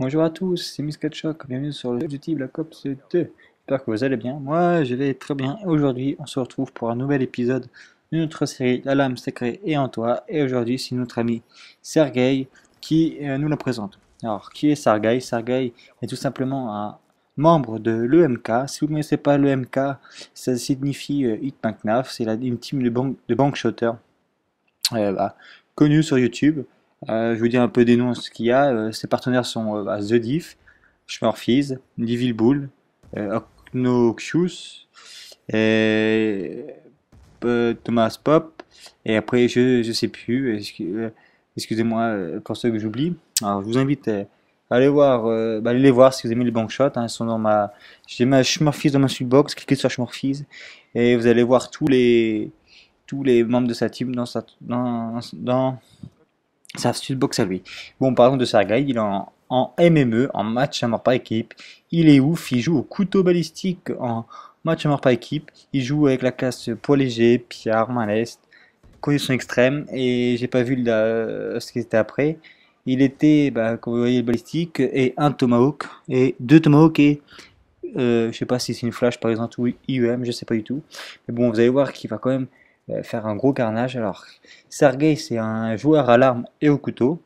Bonjour à tous, c'est Miskatchok, bienvenue sur le jeu de type Black Ops 2. J'espère que vous allez bien, moi je vais très bien. Aujourd'hui, on se retrouve pour un nouvel épisode de notre série La Lame Sacrée et en toi. Et aujourd'hui, c'est notre ami Sergei qui euh, nous le présente. Alors, qui est Sergei Sergei est tout simplement un membre de l'EMK. Si vous ne connaissez pas l'EMK, ça signifie euh, Hitman c'est une team de, bankshotters de euh, bah, connue sur YouTube. Euh, je vous dis un peu des noms ce qu'il y a. Euh, ses partenaires sont euh, bah, The Diff, Schmorphys, Devil Bull, Ocnoxius, et Thomas Pop, et après je ne sais plus, excusez-moi pour ceux que j'oublie. Alors je vous invite à aller voir, bah, les voir si vous aimez les bankshots. Hein. ils sont dans ma, j'ai ma Schmorphys dans ma suitbox, cliquez sur Schmorphys, et vous allez voir tous les tous les membres de sa team dans, dans sa boxe à lui. Bon, parlons de Sergei, il est en, en MME, en match à mort par équipe. Il est ouf, il joue au couteau balistique en match à mort par équipe. Il joue avec la classe poids léger, Pierre, main leste, conditions extrêmes, et j'ai pas vu euh, ce qui était après. Il était, bah, comme vous voyez, le balistique, et un tomahawk, et deux tomahawks, et euh, je sais pas si c'est une flash par exemple, ou IEM, je sais pas du tout. Mais bon, vous allez voir qu'il va quand même euh, faire un gros carnage. Alors, Sergei, c'est un joueur à l'arme et au couteau.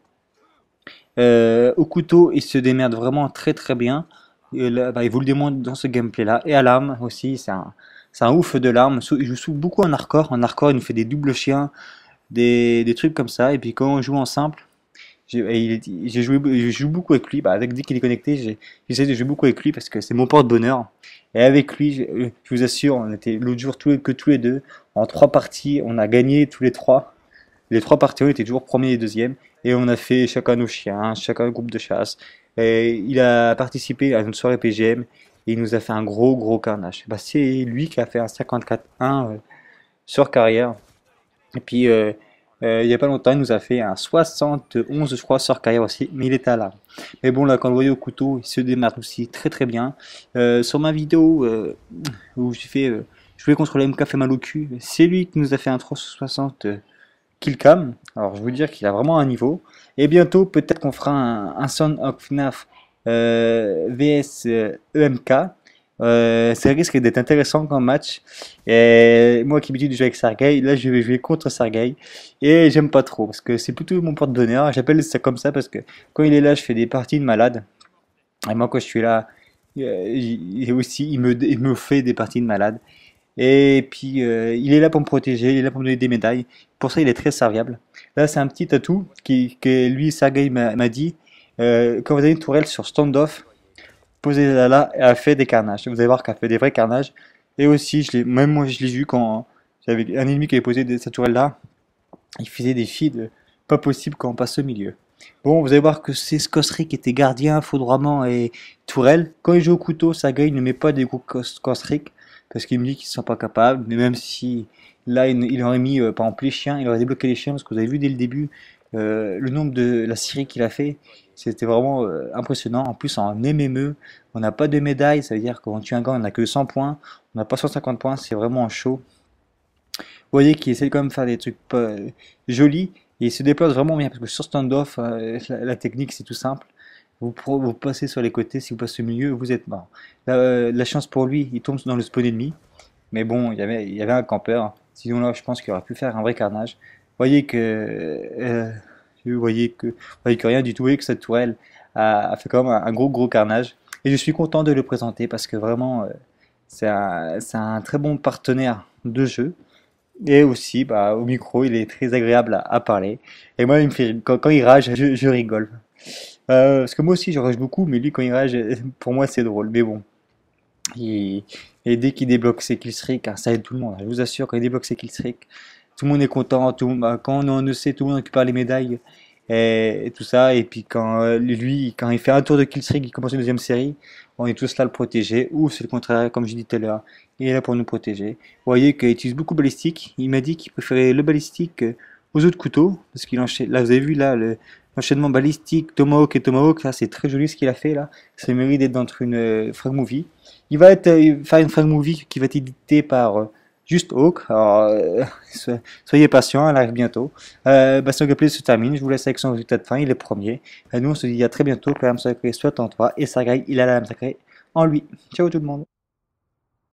Euh, au couteau, il se démerde vraiment très très bien. Bah, il, vous le démontre dans ce gameplay-là. Et à l'arme aussi, c'est un, un, ouf de l'arme. Il joue beaucoup en hardcore. En hardcore, il nous fait des doubles chiens, des, des, trucs comme ça. Et puis quand on joue en simple, j'ai joue beaucoup avec lui. Bah, avec, dès qu'il est connecté, j'essaie de jouer beaucoup avec lui parce que c'est mon porte-bonheur. Et avec lui, je, euh, vous assure, on était l'autre jour que tous les deux. En trois parties, on a gagné tous les trois. Les trois parties, on était toujours premier et deuxième. Et on a fait chacun nos chiens, chacun le groupe de chasse. Et il a participé à une soirée PGM et il nous a fait un gros, gros carnage. Bah, c'est lui qui a fait un 54-1 euh, sur carrière. Et puis. Euh, euh, il n'y a pas longtemps, il nous a fait un 71, je crois, sur carrière aussi, mais il était à l'arme. Mais bon, là, quand vous voyez au couteau, il se démarre aussi très très bien. Euh, sur ma vidéo euh, où j'ai fait je jouer contre le MK fait mal au cul, c'est lui qui nous a fait un 360 killcam. Alors, je veux dire qu'il a vraiment un niveau. Et bientôt, peut-être qu'on fera un, un Son of FNAF VS EMK. E euh, ça risque d'être intéressant comme match. Et moi qui habitué de jouer avec Sergei, là je vais jouer contre Sergei. Et j'aime pas trop parce que c'est plutôt mon porte-bonheur. J'appelle ça comme ça parce que quand il est là, je fais des parties de malade. Et moi quand je suis là, euh, il, aussi, il me, me fait des parties de malade. Et puis euh, il est là pour me protéger, il est là pour me donner des médailles. Pour ça, il est très serviable. Là, c'est un petit atout que lui, Sergei m'a dit. Euh, quand vous avez une tourelle sur stand-off posé là là et fait des carnages. Vous allez voir qu'elle fait des vrais carnages. Et aussi, je même moi, je l'ai vu quand j'avais un ennemi qui avait posé sa tourelle là. Il faisait des feeds pas possible quand on passe au milieu. Bon, vous allez voir que c'est Scossery qui était gardien, Faudroiement et Tourelle. Quand il joue au couteau, sa gueule ne met pas des coups parce qu'il me dit qu'ils ne sont pas capables. Mais même si là, il aurait mis, euh, par exemple, les chiens, il aurait débloqué les chiens parce que vous avez vu dès le début euh, le nombre de la série qu'il a fait, c'était vraiment euh, impressionnant. En plus, en MME, on n'a pas de médaille, ça veut dire qu'on tue un gant, on n'a que 100 points, on n'a pas 150 points, c'est vraiment chaud. Vous voyez qu'il essaie quand même de faire des trucs euh, jolis, et il se déplace vraiment bien, parce que sur stand-off, la, technique c'est tout simple. Vous, passez sur les côtés, si vous passez au milieu, vous êtes mort. La, chance pour lui, il tombe dans le spawn ennemi, mais bon, il avait, il y avait un campeur, sinon là je pense qu'il aurait pu faire un vrai carnage voyez que, vous euh, euh, voyez que, voyez que rien du tout voyez que cette tourelle a, fait comme un, un, gros gros carnage. Et je suis content de le présenter parce que vraiment, euh, c'est un, très bon partenaire de jeu. Et aussi, bah, au micro, il est très agréable à, parler. Et moi, il me fait, quand, il rage, je, rigole. Euh, parce que moi aussi, je rage beaucoup, mais lui, quand il rage, pour moi, c'est drôle. Mais bon. Et, dès qu'il débloque ses killstreaks, hein, ça aide tout le monde. Hein. Je vous assure, quand il débloque ses killstreaks, tout le monde est content. Tout, bah, quand on ne sait, tout le monde récupère les médailles et, tout ça. Et puis quand euh, lui, quand il fait un tour de killstreak, il commence une deuxième série, on est tous là à le protéger. Ou c'est le contraire, comme je disais tout à l'heure, il est là pour nous protéger. Vous voyez qu'il utilise beaucoup de balistique. Il m'a dit qu'il préférait le balistique euh, aux autres couteaux, parce qu'il enchaîne. Là, vous avez vu là le, balistique, Tomahawk et Tomahawk, Ça, c'est très joli ce qu'il a fait là, ça mérite d'être dans une euh, movie. Il va être, euh, faire une frag movie qui va être éditée par Juste Oak, Alors, euh, soyez patient, elle arrive bientôt. Euh, se termine. Je vous laisse avec son résultat de fin. Il est premier. Euh, nous, on se dit à très bientôt. Que l'âme sacrée soit en toi. Et sa il a la l'âme sacrée en lui. Ciao tout le monde.